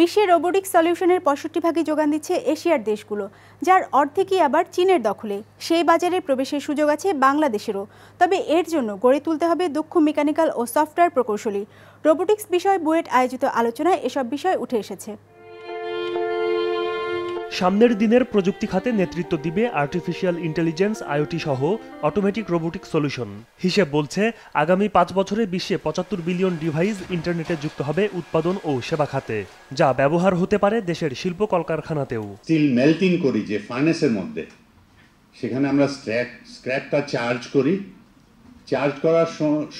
বিশ্বের রোবোটিক সলিউশনের পঁয়ষট্টি ভাগে যোগান দিচ্ছে এশিয়ার দেশগুলো যার অর্ধেকই আবার চীনের দখলে সেই বাজারে প্রবেশের সুযোগ আছে বাংলাদেশেরও তবে এর জন্য গড়ে তুলতে হবে দক্ষ মেকানিক্যাল ও সফটওয়্যার প্রকৌশলী রোবোটিক্স বিষয় বুয়েট আয়োজিত আলোচনায় এসব বিষয় উঠে এসেছে সামনের দিনের প্রযুক্তি খাতে নেতৃত্ব দিবে আর্টিফিশিয়াল ইন্টেলিজেন্স আইওটি সহ অটোমেটিক রোবোটিক সলিউশন হিসেব বলছে আগামী পাঁচ বছরে বিশ্বে পঁচাত্তর বিলিয়ন ডিভাইস ইন্টারনেটে যুক্ত হবে উৎপাদন ও সেবা খাতে যা ব্যবহার হতে পারে দেশের শিল্প কলকারখানাতেও স্টিল মেল্টিং করি যে ফার্নেসের মধ্যে সেখানে আমরা স্ক্র্যাপটা চার্জ করি চার্জ করার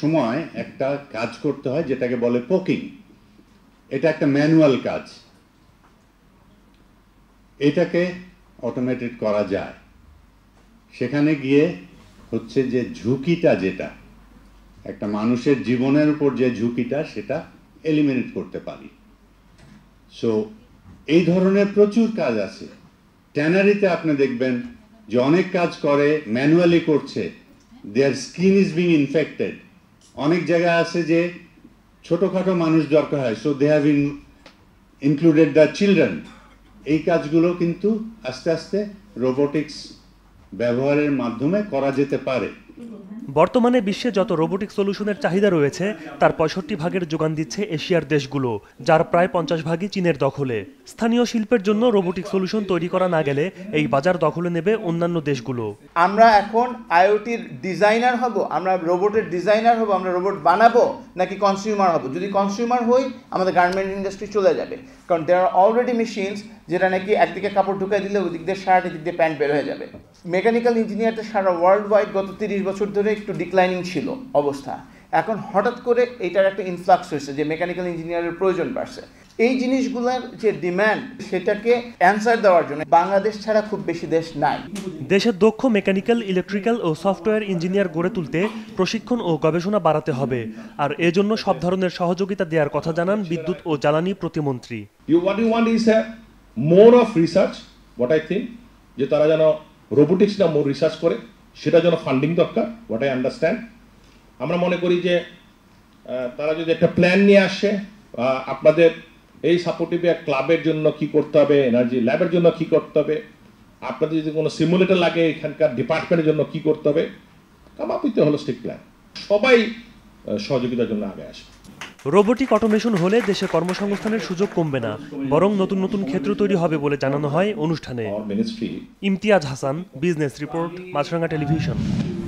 সময় একটা কাজ করতে হয় যেটাকে বলে পোকিং এটা একটা ম্যানুয়াল কাজ এটাকে অটোমেটেড করা যায় সেখানে গিয়ে হচ্ছে যে ঝুঁকিটা যেটা একটা মানুষের জীবনের উপর যে ঝুঁকিটা সেটা এলিমিনেট করতে পারি সো এই ধরনের প্রচুর কাজ আছে ট্যানারিতে আপনি দেখবেন যে অনেক কাজ করে ম্যানুয়ালি করছে there skin is being infected অনেক জায়গা আছে যে ছোটোখাটো মানুষ দরকার হয় so they have in included the children এই কাজগুলো কিন্তু আস্তে আস্তে রোবোটিক্স ব্যবহারের মাধ্যমে করা যেতে পারে বর্তমানে বিশ্বে যত রোবোটিক সলিউশনের চাহিদা রয়েছে তার পঁয়ষট্টি ভাগের যোগান দিচ্ছে এশিয়ার দেশগুলো যার প্রায় পঞ্চাশ ভাগই চীনের দখলে স্থানীয় শিল্পের জন্য রোবোটিক সলিউশন তৈরি করা না গেলে এই বাজার দখলে নেবে অন্যান্য দেশগুলো আমরা এখন আইওটির ডিজাইনার হব আমরা রোবটের ডিজাইনার হব আমরা রোবট বানাবো নাকি কনজিউমার হব যদি কনজিউমার হই আমাদের গার্মেন্ট ইন্ডাস্ট্রি চলে যাবে কারণ দেয়ার আর অলরেডি মেশিনস যেটা নাকি একদিকে কাপড় ঢুকিয়ে দিলে ওদিক দিয়ে শার্ট এদিক দিয়ে প্যান্ট বের হয়ে যাবে মেকানিক্যাল ইঞ্জিনিয়ারদের সারা ওয়ার্ল্ড ওয়াইড গত তিরিশ বছর ধরে একটু ডিক্লাইনিং ছিল অবস্থা এখন হঠাৎ করে এটার একটা ইনফ্লাক্স হয়েছে যে মেকানিক্যাল ইঞ্জিনিয়ারের প্রয়োজন বাড়ছে এই জিনিসগুলোর যে ডিম্যান্ড সেটাকে অ্যান্সার দেওয়ার জন্য বাংলাদেশ ছাড়া খুব বেশি দেশ নাই দেশের দক্ষ মেকানিক্যাল ইলেকট্রিক্যাল ও সফটওয়্যার ইঞ্জিনিয়ার গড়ে তুলতে প্রশিক্ষণ ও গবেষণা বাড়াতে হবে আর এজন্য সব ধরনের সহযোগিতা দেওয়ার কথা জানান বিদ্যুৎ ও জ্বালানি প্রতিমন্ত্রী you you more of research what I think যে তারা যেন রোবটিক্স না মোর রিসার্চ করে সেটা যেন ফান্ডিং দরকার হোয়াট আই আন্ডারস্ট্যান্ড আমরা মনে করি যে তারা যদি একটা প্ল্যান নিয়ে আসে আপনাদের এই সাপোর্টিভে ক্লাবের জন্য কি করতে হবে এনার্জি ল্যাবের জন্য কি করতে হবে আপনাদের যদি কোনো সিমুলেটর লাগে এখানকার ডিপার্টমেন্টের জন্য কি করতে হবে কামাপিতে হলো স্টিক প্ল্যান সবাই সহযোগিতার জন্য আগে আসবে রোবোটিক অটোমেশন হলে দেশে কর্মসংস্থানের সুযোগ কমবে না বরং নতুন নতুন ক্ষেত্র তৈরি হবে বলে জানানো হয় অনুষ্ঠানে Imtiaz Hasan business report Maasranga television